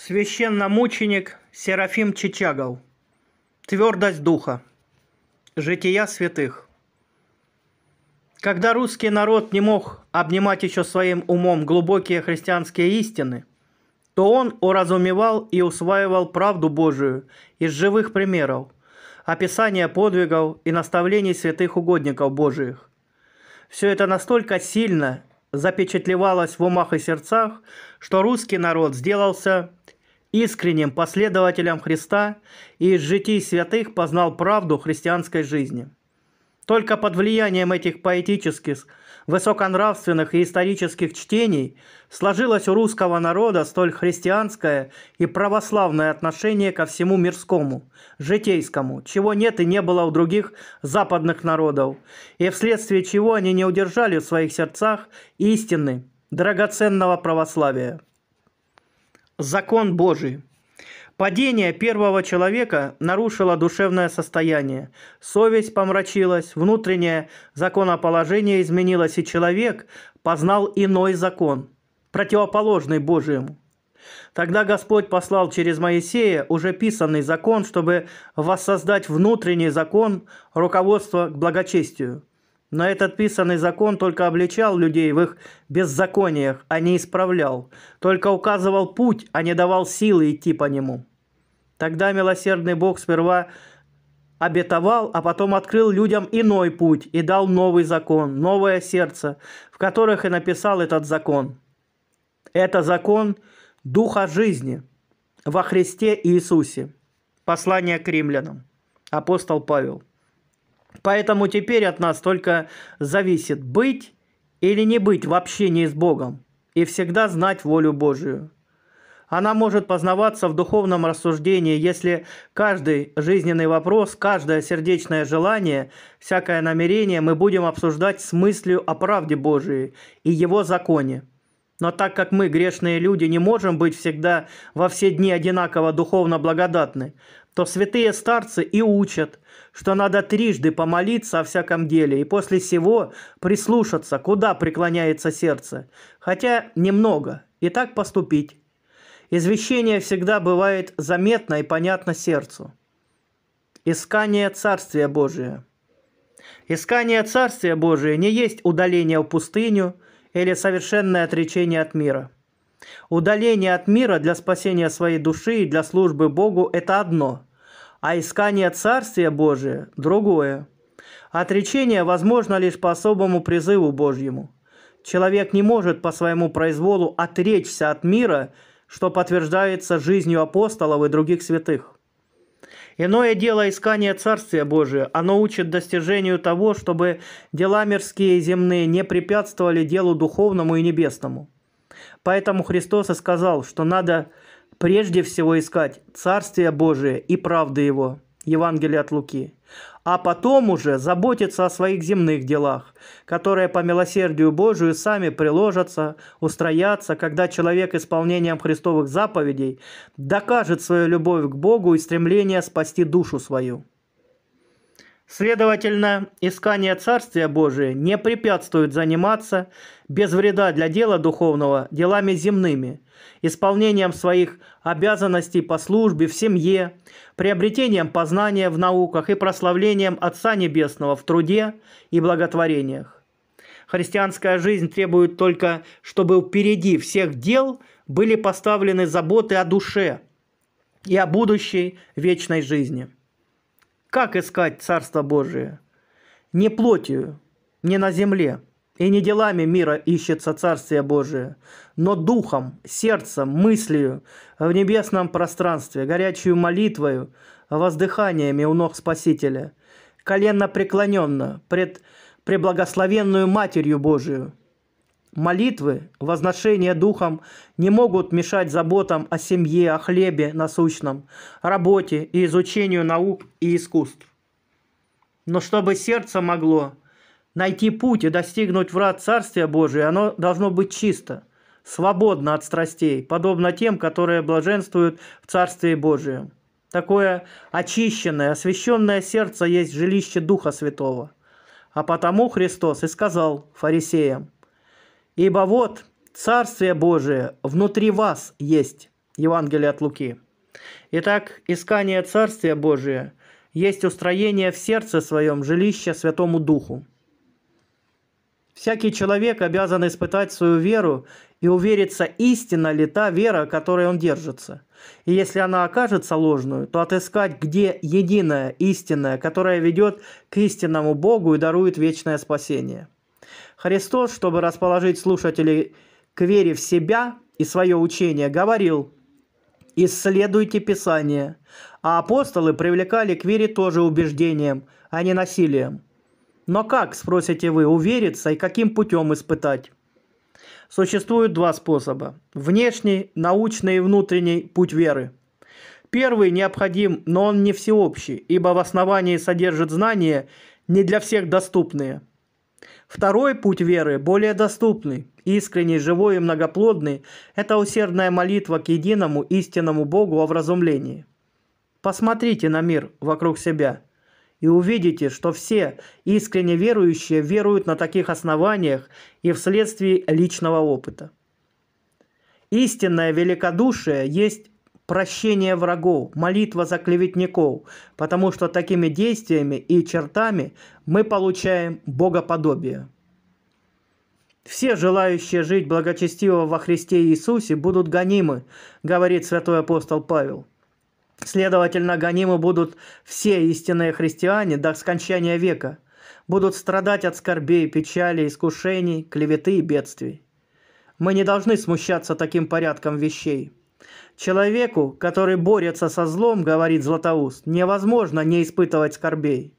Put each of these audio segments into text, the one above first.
Священномученик Серафим Чичагов. Твердость духа. Жития святых. Когда русский народ не мог обнимать еще своим умом глубокие христианские истины, то он уразумевал и усваивал правду Божию из живых примеров, описания подвигов и наставлений святых угодников Божиих. Все это настолько сильно запечатлевалось в умах и сердцах, что русский народ сделался искренним последователем Христа и из житий святых познал правду христианской жизни. Только под влиянием этих поэтических, высоконравственных и исторических чтений сложилось у русского народа столь христианское и православное отношение ко всему мирскому, житейскому, чего нет и не было у других западных народов, и вследствие чего они не удержали в своих сердцах истины, драгоценного православия. Закон Божий. Падение первого человека нарушило душевное состояние. Совесть помрачилась, внутреннее законоположение изменилось, и человек познал иной закон, противоположный Божьему. Тогда Господь послал через Моисея уже писанный закон, чтобы воссоздать внутренний закон руководства к благочестию. Но этот писанный закон только обличал людей в их беззакониях, а не исправлял, только указывал путь, а не давал силы идти по нему. Тогда милосердный Бог сперва обетовал, а потом открыл людям иной путь и дал новый закон, новое сердце, в которых и написал этот закон. Это закон Духа жизни во Христе Иисусе. Послание к римлянам. Апостол Павел. Поэтому теперь от нас только зависит быть или не быть в общении с Богом и всегда знать волю Божию. Она может познаваться в духовном рассуждении, если каждый жизненный вопрос, каждое сердечное желание, всякое намерение мы будем обсуждать с мыслью о правде Божией и Его законе. Но так как мы, грешные люди, не можем быть всегда во все дни одинаково духовно благодатны, то святые старцы и учат – что надо трижды помолиться о всяком деле и после сего прислушаться, куда преклоняется сердце, хотя немного, и так поступить. Извещение всегда бывает заметно и понятно сердцу. Искание Царствия Божия. Искание Царствия Божия не есть удаление в пустыню или совершенное отречение от мира. Удаление от мира для спасения своей души и для службы Богу – это одно – а искание Царствия Божия – другое. Отречение возможно лишь по особому призыву Божьему. Человек не может по своему произволу отречься от мира, что подтверждается жизнью апостолов и других святых. Иное дело искание Царствия Божия. Оно учит достижению того, чтобы дела мирские и земные не препятствовали делу духовному и небесному. Поэтому Христос и сказал, что надо Прежде всего искать Царствие Божие и правды Его. Евангелие от Луки. А потом уже заботиться о своих земных делах, которые по милосердию Божию сами приложатся, устроятся, когда человек исполнением Христовых заповедей докажет свою любовь к Богу и стремление спасти душу свою. Следовательно, искание Царствия Божия не препятствует заниматься без вреда для дела духовного делами земными, исполнением своих обязанностей по службе в семье, приобретением познания в науках и прославлением Отца Небесного в труде и благотворениях. Христианская жизнь требует только, чтобы впереди всех дел были поставлены заботы о душе и о будущей вечной жизни – как искать Царство Божие? Не плотью, не на земле, и не делами мира ищется Царствие Божие, но духом, сердцем, мыслью в небесном пространстве, горячую молитвою, воздыханиями у ног Спасителя, коленно преклоненно пред преблагословенную Матерью Божию, Молитвы, возношения духом не могут мешать заботам о семье, о хлебе насущном, работе и изучению наук и искусств. Но чтобы сердце могло найти путь и достигнуть врат Царствия Божия, оно должно быть чисто, свободно от страстей, подобно тем, которые блаженствуют в Царстве Божием. Такое очищенное, освященное сердце есть жилище Духа Святого. А потому Христос и сказал фарисеям – Ибо вот Царствие Божие внутри вас есть. Евангелие от Луки. Итак, искание Царствия Божия есть устроение в сердце своем жилища Святому Духу. Всякий человек обязан испытать свою веру и увериться, истинна ли та вера, которой он держится. И если она окажется ложную, то отыскать, где единая, истинная, которая ведет к истинному Богу и дарует вечное спасение – Христос, чтобы расположить слушателей к вере в себя и свое учение, говорил «Исследуйте Писание», а апостолы привлекали к вере тоже убеждением, а не насилием. Но как, спросите вы, увериться и каким путем испытать? Существуют два способа – внешний, научный и внутренний путь веры. Первый необходим, но он не всеобщий, ибо в основании содержит знания, не для всех доступные – Второй путь веры, более доступный, искренний, живой и многоплодный, это усердная молитва к единому истинному Богу о вразумлении. Посмотрите на мир вокруг себя и увидите, что все искренне верующие веруют на таких основаниях и вследствие личного опыта. Истинное великодушие есть прощение врагов, молитва за клеветников, потому что такими действиями и чертами мы получаем богоподобие. Все желающие жить благочестиво во Христе Иисусе будут гонимы, говорит святой апостол Павел. Следовательно, гонимы будут все истинные христиане до скончания века, будут страдать от скорбей, печали, искушений, клеветы и бедствий. Мы не должны смущаться таким порядком вещей – Человеку, который борется со злом, говорит Златоуст, невозможно не испытывать скорбей.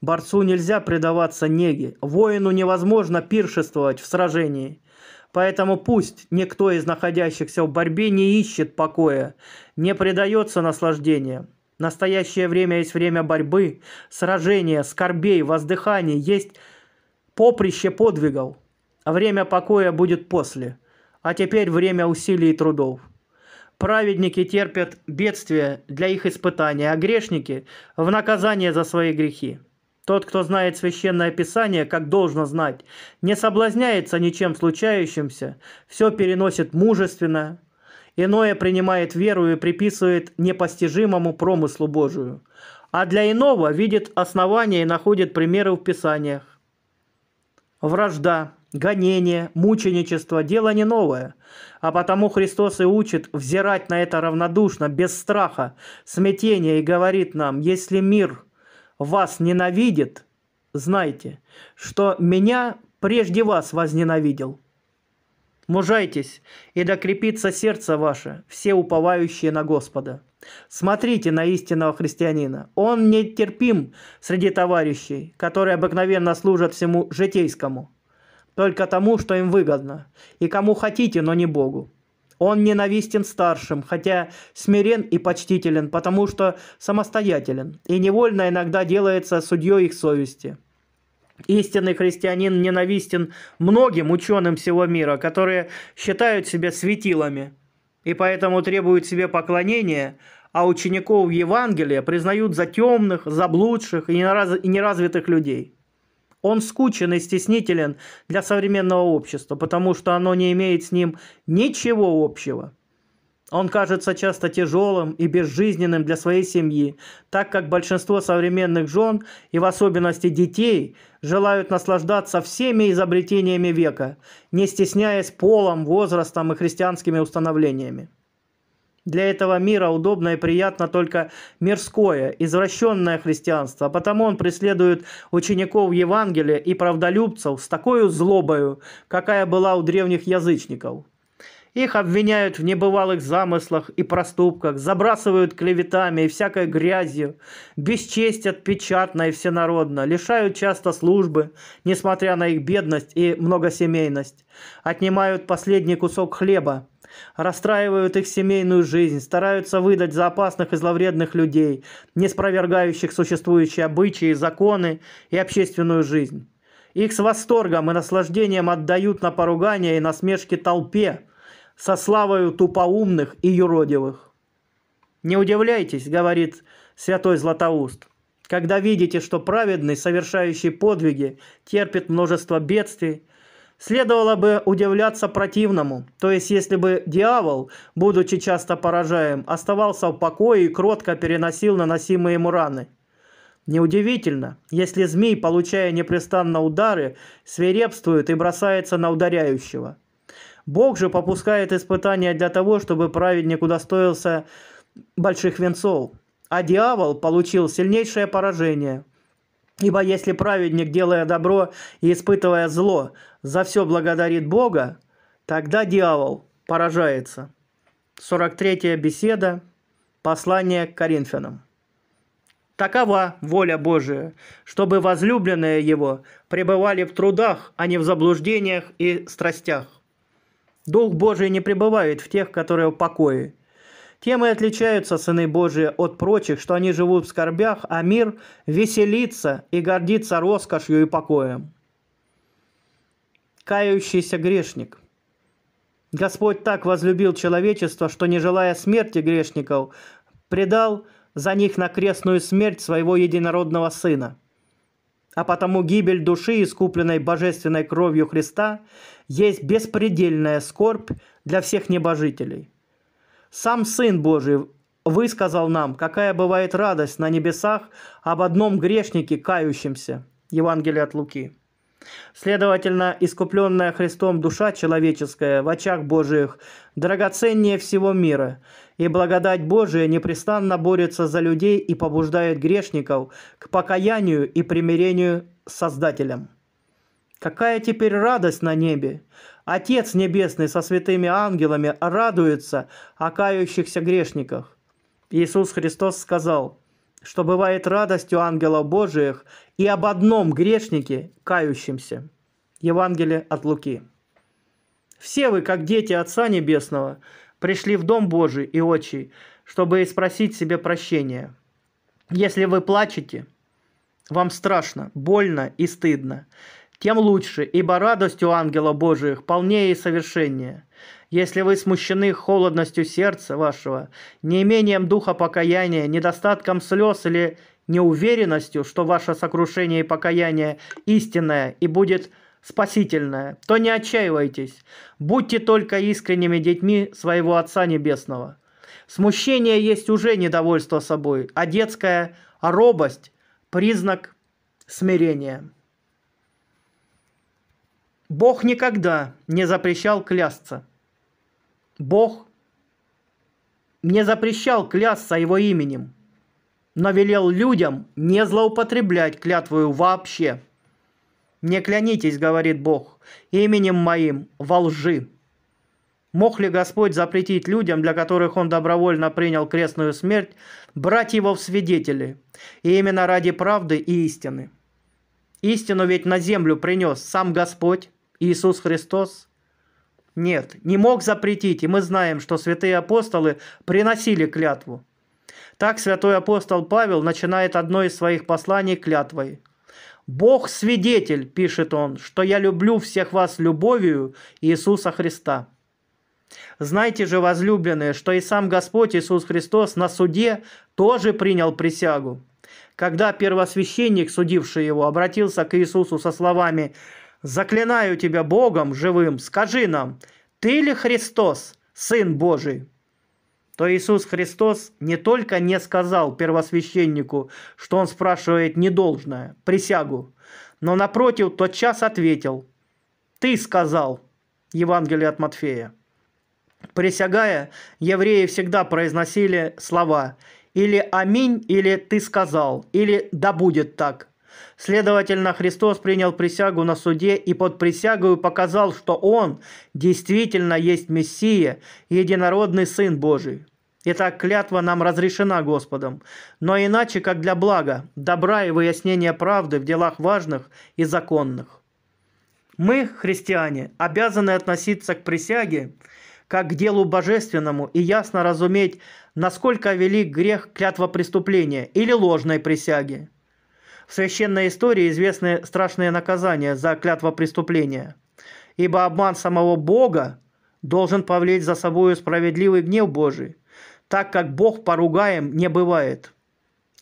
Борцу нельзя предаваться неге, воину невозможно пиршествовать в сражении. Поэтому пусть никто из находящихся в борьбе не ищет покоя, не предается наслаждениям. Настоящее время есть время борьбы, сражения, скорбей, воздыханий, есть поприще подвигов. время покоя будет после. А теперь время усилий и трудов праведники терпят бедствия для их испытания, а грешники – в наказание за свои грехи. Тот, кто знает Священное Писание, как должно знать, не соблазняется ничем случающимся, все переносит мужественно, иное принимает веру и приписывает непостижимому промыслу Божию, а для иного видит основания и находит примеры в Писаниях. Вражда, гонение, мученичество – дело не новое. А потому Христос и учит взирать на это равнодушно, без страха, смятения и говорит нам, если мир вас ненавидит, знайте, что меня прежде вас возненавидел. Мужайтесь, и докрепится сердце ваше, все уповающие на Господа. Смотрите на истинного христианина. Он нетерпим среди товарищей, которые обыкновенно служат всему житейскому – только тому, что им выгодно, и кому хотите, но не Богу. Он ненавистен старшим, хотя смирен и почтителен, потому что самостоятелен, и невольно иногда делается судьей их совести. Истинный христианин ненавистен многим ученым всего мира, которые считают себя светилами, и поэтому требуют себе поклонения, а учеников Евангелия признают за темных, заблудших и неразвитых людей. Он скучен и стеснителен для современного общества, потому что оно не имеет с ним ничего общего. Он кажется часто тяжелым и безжизненным для своей семьи, так как большинство современных жен, и в особенности детей, желают наслаждаться всеми изобретениями века, не стесняясь полом, возрастом и христианскими установлениями. Для этого мира удобно и приятно только мирское, извращенное христианство, потому он преследует учеников Евангелия и правдолюбцев с такой злобою, какая была у древних язычников. Их обвиняют в небывалых замыслах и проступках, забрасывают клеветами и всякой грязью, бесчестят печатно и всенародно, лишают часто службы, несмотря на их бедность и многосемейность, отнимают последний кусок хлеба, расстраивают их семейную жизнь, стараются выдать за опасных и зловредных людей, не спровергающих существующие обычаи, законы и общественную жизнь. Их с восторгом и наслаждением отдают на поругание и насмешки толпе, со славою тупоумных и юродивых. «Не удивляйтесь», — говорит святой Златоуст, «когда видите, что праведный, совершающий подвиги, терпит множество бедствий, Следовало бы удивляться противному, то есть если бы дьявол, будучи часто поражаем, оставался в покое и кротко переносил наносимые ему раны. Неудивительно, если змей, получая непрестанно удары, свирепствует и бросается на ударяющего. Бог же попускает испытания для того, чтобы праведник удостоился больших венцов, а дьявол получил сильнейшее поражение – Ибо если праведник, делая добро и испытывая зло, за все благодарит Бога, тогда дьявол поражается. 43 беседа, послание к Коринфянам. Такова воля Божия, чтобы возлюбленные Его пребывали в трудах, а не в заблуждениях и страстях. Дух Божий не пребывает в тех, которые в покое – тем и отличаются сыны Божии от прочих, что они живут в скорбях, а мир веселится и гордится роскошью и покоем. Кающийся грешник. Господь так возлюбил человечество, что, не желая смерти грешников, предал за них на крестную смерть своего единородного Сына. А потому гибель души, искупленной божественной кровью Христа, есть беспредельная скорбь для всех небожителей – сам Сын Божий высказал нам, какая бывает радость на небесах об одном грешнике, кающемся. Евангелие от Луки. Следовательно, искупленная Христом душа человеческая в очах Божиих драгоценнее всего мира, и благодать Божия непрестанно борется за людей и побуждает грешников к покаянию и примирению с Создателем. Какая теперь радость на небе! Отец Небесный со святыми ангелами радуется о кающихся грешниках. Иисус Христос сказал, что бывает радостью ангелов Божиих и об одном грешнике, кающемся. Евангелие от Луки. Все вы, как дети Отца Небесного, пришли в Дом Божий и Отчий, чтобы и спросить себе прощения. Если вы плачете, вам страшно, больно и стыдно тем лучше, ибо радость у ангела Божиих полнее и совершеннее. Если вы смущены холодностью сердца вашего, неимением духа покаяния, недостатком слез или неуверенностью, что ваше сокрушение и покаяние истинное и будет спасительное, то не отчаивайтесь. Будьте только искренними детьми своего Отца Небесного. Смущение есть уже недовольство собой, а детская робость – признак смирения. Бог никогда не запрещал клясться. Бог не запрещал клясться его именем, но велел людям не злоупотреблять клятвою вообще. «Не клянитесь, — говорит Бог, — именем моим во лжи». Мог ли Господь запретить людям, для которых Он добровольно принял крестную смерть, брать Его в свидетели, и именно ради правды и истины? Истину ведь на землю принес сам Господь, Иисус Христос. Нет, не мог запретить, и мы знаем, что святые апостолы приносили клятву. Так святой апостол Павел начинает одно из своих посланий клятвой. «Бог свидетель», – пишет он, – «что я люблю всех вас любовью Иисуса Христа». Знайте же, возлюбленные, что и сам Господь Иисус Христос на суде тоже принял присягу. Когда первосвященник, судивший его, обратился к Иисусу со словами «Заклинаю тебя Богом живым, скажи нам, ты ли Христос, Сын Божий?» то Иисус Христос не только не сказал первосвященнику, что он спрашивает недолжное, присягу, но напротив тотчас ответил «Ты сказал». Евангелие от Матфея. Присягая, евреи всегда произносили слова или «Аминь», или «Ты сказал», или «Да будет так». Следовательно, Христос принял присягу на суде и под присягою показал, что Он действительно есть Мессия, единородный Сын Божий. Итак, клятва нам разрешена Господом, но иначе, как для блага, добра и выяснения правды в делах важных и законных. Мы, христиане, обязаны относиться к присяге как к делу божественному и ясно разуметь насколько велик грех клятва преступления или ложной присяги. В священной истории известны страшные наказания за клятва преступления, ибо обман самого Бога должен повлечь за собой справедливый гнев Божий, так как Бог поругаем не бывает.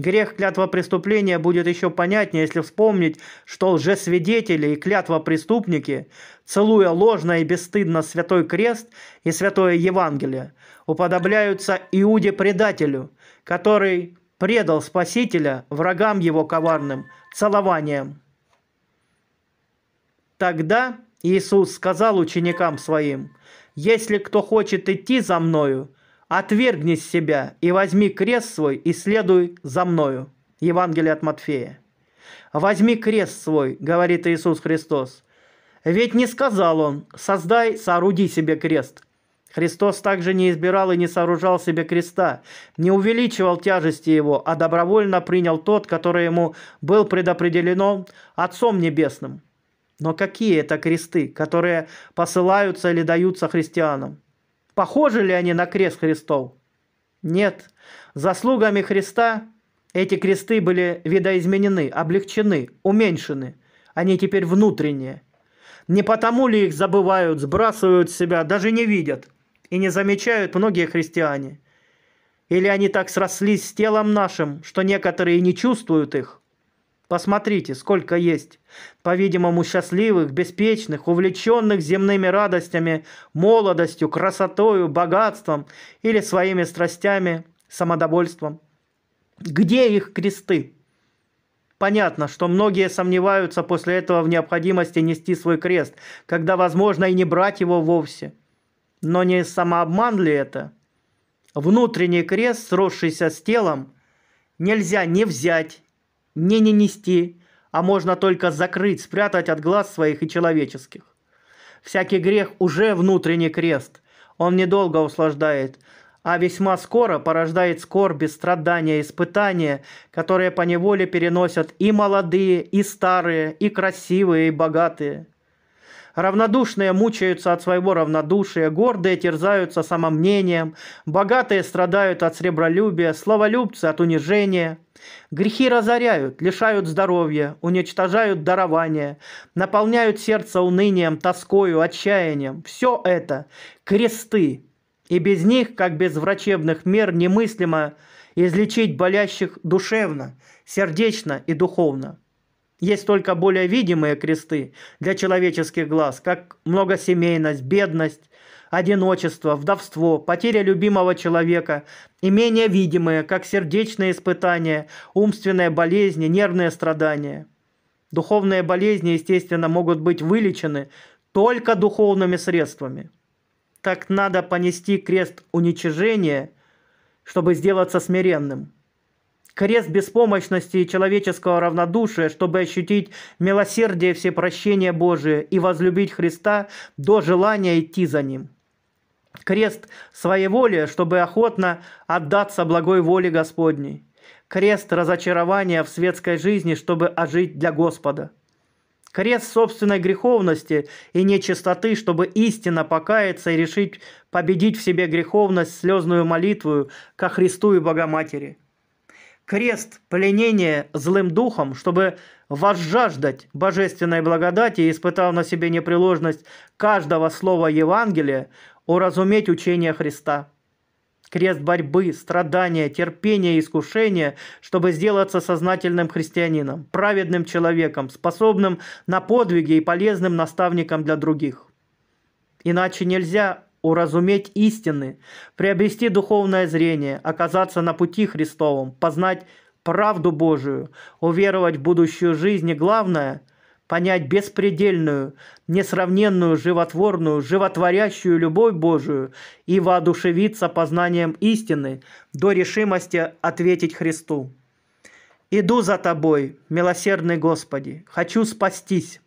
Грех клятва преступления будет еще понятнее, если вспомнить, что лжесвидетели и клятва преступники, целуя ложно и бесстыдно Святой Крест и Святое Евангелие, уподобляются Иуде-предателю, который предал Спасителя врагам его коварным целованием. Тогда Иисус сказал ученикам своим, «Если кто хочет идти за Мною, отвергни себя и возьми крест свой и следуй за мною». Евангелие от Матфея. «Возьми крест свой», — говорит Иисус Христос. Ведь не сказал он «создай, сооруди себе крест». Христос также не избирал и не сооружал себе креста, не увеличивал тяжести его, а добровольно принял тот, который ему был предопределено Отцом Небесным. Но какие это кресты, которые посылаются или даются христианам? Похожи ли они на крест Христов? Нет. Заслугами Христа эти кресты были видоизменены, облегчены, уменьшены. Они теперь внутренние. Не потому ли их забывают, сбрасывают с себя, даже не видят и не замечают многие христиане? Или они так срослись с телом нашим, что некоторые не чувствуют их? Посмотрите, сколько есть, по-видимому, счастливых, беспечных, увлеченных земными радостями, молодостью, красотою, богатством или своими страстями, самодовольством. Где их кресты? Понятно, что многие сомневаются после этого в необходимости нести свой крест, когда возможно и не брать его вовсе. Но не самообман ли это? Внутренний крест, сросшийся с телом, нельзя ни взять, не не нести, а можно только закрыть, спрятать от глаз своих и человеческих. Всякий грех уже внутренний крест, он недолго услаждает, а весьма скоро порождает скорби, страдания, испытания, которые по неволе переносят и молодые, и старые, и красивые, и богатые. Равнодушные мучаются от своего равнодушия, гордые терзаются самомнением, богатые страдают от сребролюбия, словолюбцы от унижения. Грехи разоряют, лишают здоровья, уничтожают дарование, наполняют сердце унынием, тоскою, отчаянием. Все это – кресты, и без них, как без врачебных мер, немыслимо излечить болящих душевно, сердечно и духовно. Есть только более видимые кресты для человеческих глаз, как многосемейность, бедность, одиночество, вдовство, потеря любимого человека, и менее видимые, как сердечные испытания, умственные болезни, нервные страдания. Духовные болезни, естественно, могут быть вылечены только духовными средствами. Так надо понести крест уничижения, чтобы сделаться смиренным – крест беспомощности и человеческого равнодушия, чтобы ощутить милосердие все прощения Божие и возлюбить Христа до желания идти за Ним. Крест своеволия, чтобы охотно отдаться благой воле Господней. Крест разочарования в светской жизни, чтобы ожить для Господа. Крест собственной греховности и нечистоты, чтобы истинно покаяться и решить победить в себе греховность слезную молитву ко Христу и Богоматери крест пленения злым духом, чтобы возжаждать божественной благодати и испытав на себе непреложность каждого слова Евангелия, уразуметь учение Христа. Крест борьбы, страдания, терпения и искушения, чтобы сделаться сознательным христианином, праведным человеком, способным на подвиги и полезным наставником для других. Иначе нельзя уразуметь истины, приобрести духовное зрение, оказаться на пути Христовом, познать правду Божию, уверовать в будущую жизнь и, главное, понять беспредельную, несравненную, животворную, животворящую любовь Божию и воодушевиться познанием истины до решимости ответить Христу. «Иду за Тобой, милосердный Господи, хочу спастись».